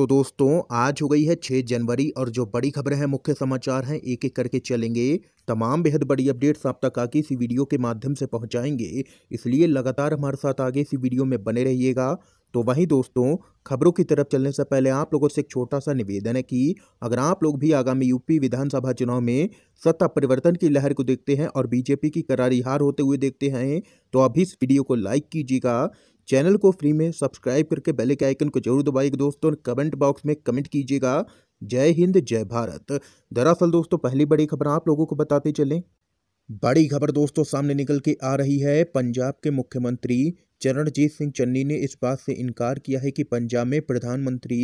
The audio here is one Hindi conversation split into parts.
तो दोस्तों आज हो गई है 6 जनवरी और जो बड़ी खबरें हैं मुख्य समाचार हैं एक एक करके चलेंगे तमाम बेहद बड़ी अपडेट्स आप तक आगे इसी वीडियो के माध्यम से पहुंचाएंगे इसलिए लगातार हमारे साथ आगे इसी वीडियो में बने रहिएगा तो वहीं दोस्तों खबरों की तरफ चलने से पहले आप लोगों से एक छोटा सा निवेदन है कि अगर आप लोग भी आगामी यूपी विधानसभा चुनाव में सत्ता परिवर्तन की लहर को देखते हैं और बीजेपी की करारी हार होते हुए देखते हैं तो अभी इस वीडियो को लाइक कीजिएगा चैनल को फ्री में सब्सक्राइब करके बेल के आइकन को जरूर दबाएगा दोस्तों कमेंट बॉक्स में कमेंट कीजिएगा जय हिंद जय भारत दरअसल दोस्तों पहली बड़ी खबर आप लोगों को बताते चलें बड़ी खबर दोस्तों सामने निकल के आ रही है पंजाब के मुख्यमंत्री चरणजीत सिंह चन्नी ने इस बात से इनकार किया है कि पंजाब में प्रधानमंत्री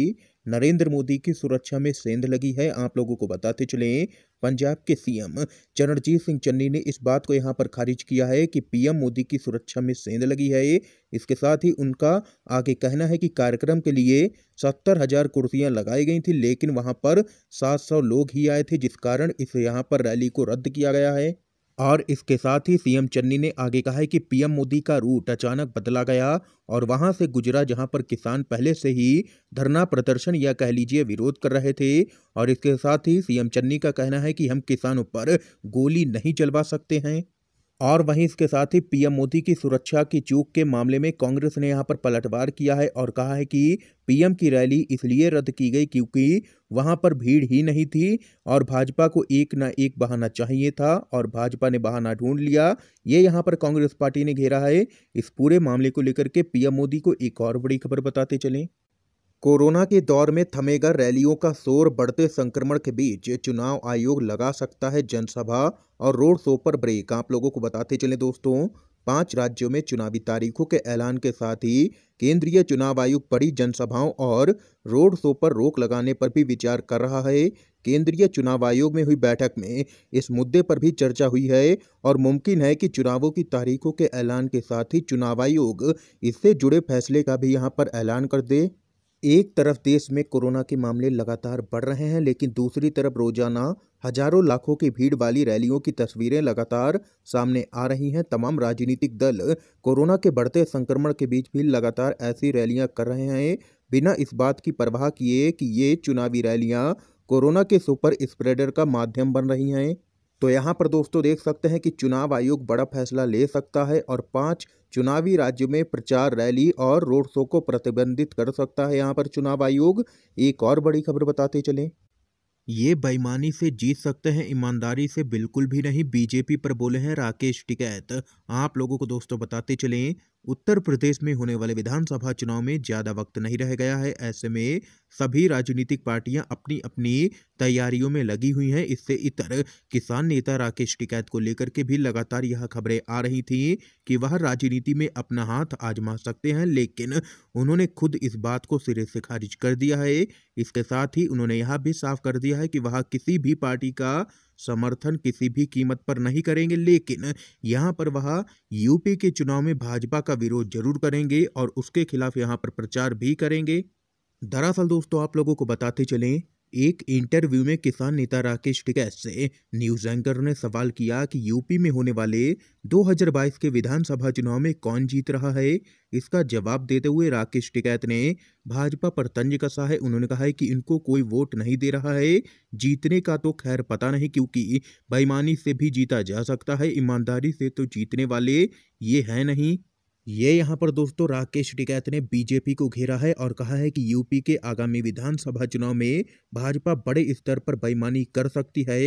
नरेंद्र मोदी की सुरक्षा में सेंध लगी है आप लोगों को बताते चले पंजाब के सीएम चरणजीत सिंह चन्नी ने इस बात को यहां पर खारिज किया है कि पीएम मोदी की सुरक्षा में सेंध लगी है इसके साथ ही उनका आगे कहना है कि कार्यक्रम के लिए सत्तर हजार कुर्सियां लगाई गई थी लेकिन वहां पर सात सौ लोग ही आए थे जिस कारण इस यहाँ पर रैली को रद्द किया गया है और इसके साथ ही सीएम चन्नी ने आगे कहा है कि पीएम मोदी का रूट अचानक बदला गया और वहां से गुजरा जहां पर किसान पहले से ही धरना प्रदर्शन या कह लीजिए विरोध कर रहे थे और इसके साथ ही सीएम चन्नी का कहना है कि हम किसानों पर गोली नहीं चलवा सकते हैं और वहीं इसके साथ ही पीएम मोदी की सुरक्षा की चूक के मामले में कांग्रेस ने यहां पर पलटवार किया है और कहा है कि पीएम की रैली इसलिए रद्द की गई क्योंकि वहां पर भीड़ ही नहीं थी और भाजपा को एक ना एक बहाना चाहिए था और भाजपा ने बहाना ढूंढ लिया ये यहां पर कांग्रेस पार्टी ने घेरा है इस पूरे मामले को लेकर के पीएम मोदी को एक और बड़ी खबर बताते चलें कोरोना के दौर में थमेगा रैलियों का शोर बढ़ते संक्रमण के बीच चुनाव आयोग लगा सकता है जनसभा और रोड शो पर ब्रेक आप लोगों को बताते चले दोस्तों पांच राज्यों में चुनावी तारीखों के ऐलान के साथ ही केंद्रीय चुनाव आयोग बड़ी जनसभाओं और रोड शो पर रोक लगाने पर भी विचार कर रहा है केंद्रीय चुनाव आयोग में हुई बैठक में इस मुद्दे पर भी चर्चा हुई है और मुमकिन है कि चुनावों की तारीखों के ऐलान के साथ ही चुनाव आयोग इससे जुड़े फैसले का भी यहाँ पर ऐलान कर दे एक तरफ देश में कोरोना के मामले लगातार बढ़ रहे हैं लेकिन दूसरी तरफ रोजाना हजारों लाखों की भीड़ वाली रैलियों की तस्वीरें लगातार सामने आ रही हैं तमाम राजनीतिक दल कोरोना के बढ़ते संक्रमण के बीच भी लगातार ऐसी रैलियां कर रहे हैं बिना इस बात की परवाह किए कि ये चुनावी रैलियां कोरोना के सुपर स्प्रेडर का माध्यम बन रही हैं तो यहाँ पर दोस्तों देख सकते हैं कि चुनाव आयोग बड़ा फैसला ले सकता है और पांच चुनावी राज्यों में प्रचार रैली और रोड शो को प्रतिबंधित कर सकता है यहाँ पर चुनाव आयोग एक और बड़ी खबर बताते चले ये बेईमानी से जीत सकते हैं ईमानदारी से बिल्कुल भी नहीं बीजेपी पर बोले हैं राकेश टिकैत आप लोगों को दोस्तों बताते चलें उत्तर प्रदेश में होने वाले विधानसभा चुनाव में ज़्यादा वक्त नहीं रह गया है ऐसे में सभी राजनीतिक पार्टियां अपनी अपनी तैयारियों में लगी हुई हैं इससे इतर किसान नेता राकेश टिकैत को लेकर के भी लगातार यह खबरें आ रही थी कि वह राजनीति में अपना हाथ आजमा सकते हैं लेकिन उन्होंने खुद इस बात को सिरे से खारिज कर दिया है इसके साथ ही उन्होंने यह भी साफ कर दिया है कि वह किसी भी पार्टी का समर्थन किसी भी कीमत पर नहीं करेंगे लेकिन यहाँ पर वह यूपी के चुनाव में भाजपा का विरोध जरूर करेंगे और उसके खिलाफ यहाँ पर प्रचार भी करेंगे दरअसल दोस्तों आप लोगों को बताते चलें एक इंटरव्यू में किसान नेता राकेश टिकैत से न्यूज एंकर ने सवाल किया कि यूपी में होने वाले 2022 के विधानसभा चुनाव में कौन जीत रहा है इसका जवाब देते हुए राकेश टिकैत ने भाजपा पर तंज कसा है उन्होंने कहा है कि इनको कोई वोट नहीं दे रहा है जीतने का तो खैर पता नहीं क्योंकि बेईमानी से भी जीता जा सकता है ईमानदारी से तो जीतने वाले ये हैं नहीं ये यहाँ पर दोस्तों राकेश टिकैत ने बीजेपी को घेरा है और कहा है कि यूपी के आगामी विधानसभा चुनाव में भाजपा बड़े स्तर पर बेईमानी कर सकती है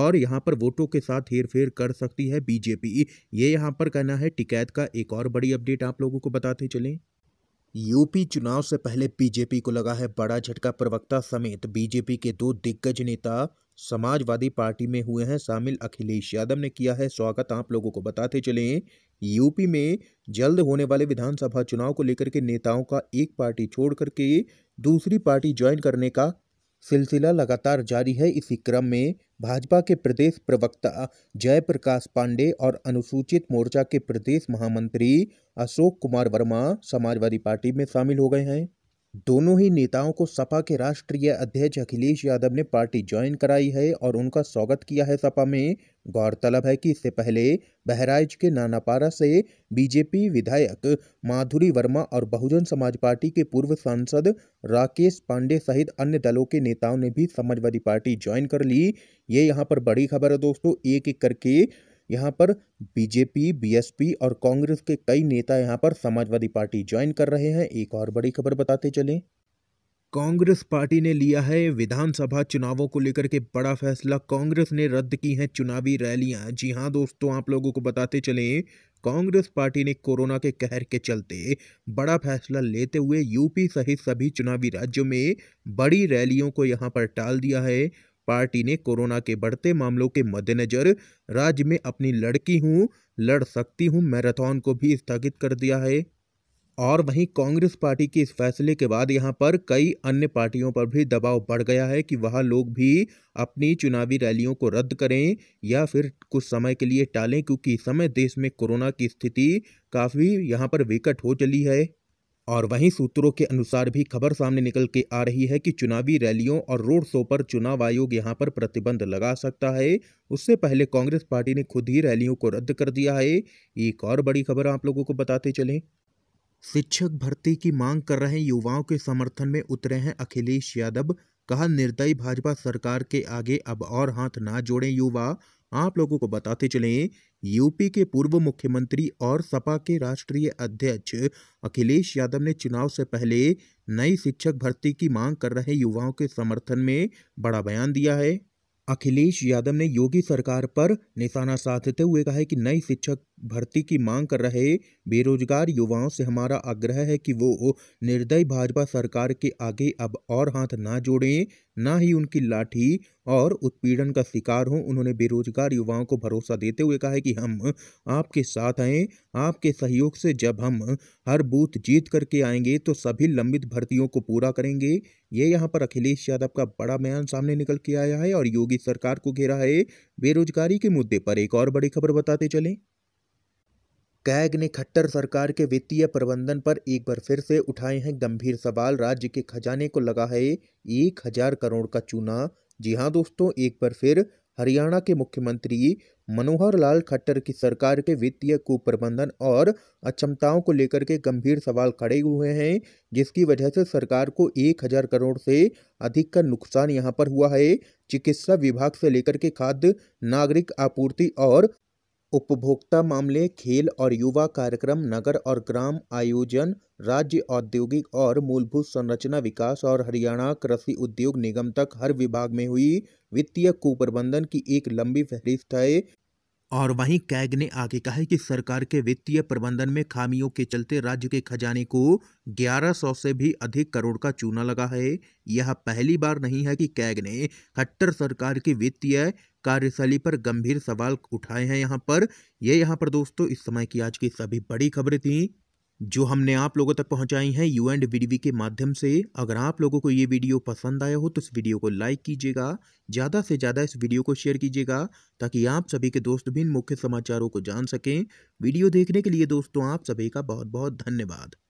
और यहाँ पर वोटों के साथ हेर फेर कर सकती है बीजेपी ये यहाँ पर कहना है टिकैत का एक और बड़ी अपडेट आप लोगों को बताते चलें यूपी चुनाव से पहले बीजेपी को लगा है बड़ा झटका प्रवक्ता समेत बीजेपी के दो दिग्गज नेता समाजवादी पार्टी में हुए हैं शामिल अखिलेश यादव ने किया है स्वागत आप लोगों को बताते चले यूपी में जल्द होने वाले विधानसभा चुनाव को लेकर के नेताओं का एक पार्टी छोड़ करके दूसरी पार्टी ज्वाइन करने का सिलसिला लगातार जारी है इसी क्रम में भाजपा के प्रदेश प्रवक्ता जयप्रकाश पांडे और अनुसूचित मोर्चा के प्रदेश महामंत्री अशोक कुमार वर्मा समाजवादी पार्टी में शामिल हो गए हैं दोनों ही नेताओं को सपा के राष्ट्रीय अध्यक्ष अखिलेश यादव ने पार्टी ज्वाइन कराई है और उनका स्वागत किया है सपा में गौरतलब है कि इससे पहले बहराइच के नानापारा से बीजेपी विधायक माधुरी वर्मा और बहुजन समाज पार्टी के पूर्व सांसद राकेश पांडे सहित अन्य दलों के नेताओं ने भी समाजवादी पार्टी ज्वाइन कर ली ये यहाँ पर बड़ी खबर है दोस्तों एक एक करके यहाँ पर बीजेपी बीएसपी और कांग्रेस के कई नेता यहाँ पर समाजवादी पार्टी ज्वाइन कर रहे हैं एक और बड़ी खबर बताते चलें कांग्रेस पार्टी ने लिया है विधानसभा चुनावों को लेकर के बड़ा फैसला कांग्रेस ने रद्द की हैं चुनावी रैलियां जी हाँ दोस्तों आप लोगों को बताते चलें कांग्रेस पार्टी ने कोरोना के कहर के चलते बड़ा फैसला लेते हुए यूपी सहित सभी चुनावी राज्यों में बड़ी रैलियों को यहाँ पर टाल दिया है पार्टी ने कोरोना के बढ़ते मामलों के मद्देनजर राज्य में अपनी लड़की हूँ लड़ सकती हूँ मैराथन को भी स्थगित कर दिया है और वहीं कांग्रेस पार्टी के इस फैसले के बाद यहां पर कई अन्य पार्टियों पर भी दबाव बढ़ गया है कि वहां लोग भी अपनी चुनावी रैलियों को रद्द करें या फिर कुछ समय के लिए टालें क्योंकि इस समय देश में कोरोना की स्थिति काफ़ी यहां पर विकट हो चली है और वहीं सूत्रों के अनुसार भी खबर सामने निकल के आ रही है कि चुनावी रैलियों और रोड शो पर चुनाव आयोग यहां पर प्रतिबंध लगा सकता है उससे पहले कांग्रेस पार्टी ने खुद ही रैलियों को रद्द कर दिया है एक और बड़ी खबर आप लोगों को बताते चलें शिक्षक भर्ती की मांग कर रहे युवाओं के समर्थन में उतरे हैं अखिलेश यादव कहा निर्दयी भाजपा सरकार के आगे अब और हाथ ना जोड़ें युवा आप लोगों को बताते चलें यूपी के पूर्व मुख्यमंत्री और सपा के राष्ट्रीय अध्यक्ष अखिलेश यादव ने चुनाव से पहले नई शिक्षक भर्ती की मांग कर रहे युवाओं के समर्थन में बड़ा बयान दिया है अखिलेश यादव ने योगी सरकार पर निशाना साधते हुए कहा है कि नई शिक्षक भर्ती की मांग कर रहे बेरोजगार युवाओं से हमारा आग्रह है कि वो निर्दयी भाजपा सरकार के आगे अब और हाथ ना जोड़ें ना ही उनकी लाठी और उत्पीड़न का शिकार हों उन्होंने बेरोजगार युवाओं को भरोसा देते हुए कहा है कि हम आपके साथ हैं आपके सहयोग से जब हम हर बूथ जीत करके आएंगे तो सभी लंबित भर्तियों को पूरा करेंगे ये यहाँ पर अखिलेश यादव का बड़ा बयान सामने निकल के आया है और योगी सरकार को घेरा है बेरोजगारी के मुद्दे पर एक और बड़ी खबर बताते चलें कैग ने खट्टर सरकार के वित्तीय प्रबंधन पर एक बार फिर से उठाए हैं गंभीर सवाल राज्य के खजाने को लगा है एक हजार करोड़ का चूना जी हाँ दोस्तों एक बार फिर हरियाणा के मुख्यमंत्री मनोहर लाल खट्टर की सरकार के वित्तीय कुप्रबंधन और अक्षमताओं को लेकर के गंभीर सवाल खड़े हुए हैं जिसकी वजह से सरकार को एक हजार करोड़ से अधिक का नुकसान यहां पर हुआ है चिकित्सा विभाग से लेकर के खाद्य नागरिक आपूर्ति और उपभोक्ता मामले, खेल और युवा कार्यक्रम, नगर और ग्राम आयोजन, राज्य औद्योगिक और मूलभूत संरचना विकास और हरियाणा कृषि उद्योग निगम तक हर विभाग में हुई वित्तीय कुप्रबंधन की एक लंबी फहरिस्त है और वहीं कैग ने आगे कहा है कि सरकार के वित्तीय प्रबंधन में खामियों के चलते राज्य के खजाने को 1100 से भी अधिक करोड़ का चूना लगा है यह पहली बार नहीं है कि कैग ने खट्टर सरकार की वित्तीय कार्यशैली पर गंभीर सवाल उठाए हैं यहाँ पर ये यहाँ पर दोस्तों इस समय की आज की सभी बड़ी खबरें थी जो हमने आप लोगों तक पहुंचाई हैं यू एंड वी के माध्यम से अगर आप लोगों को ये वीडियो पसंद आया हो तो इस वीडियो को लाइक कीजिएगा ज़्यादा से ज़्यादा इस वीडियो को शेयर कीजिएगा ताकि आप सभी के दोस्त भी इन मुख्य समाचारों को जान सकें वीडियो देखने के लिए दोस्तों आप सभी का बहुत बहुत धन्यवाद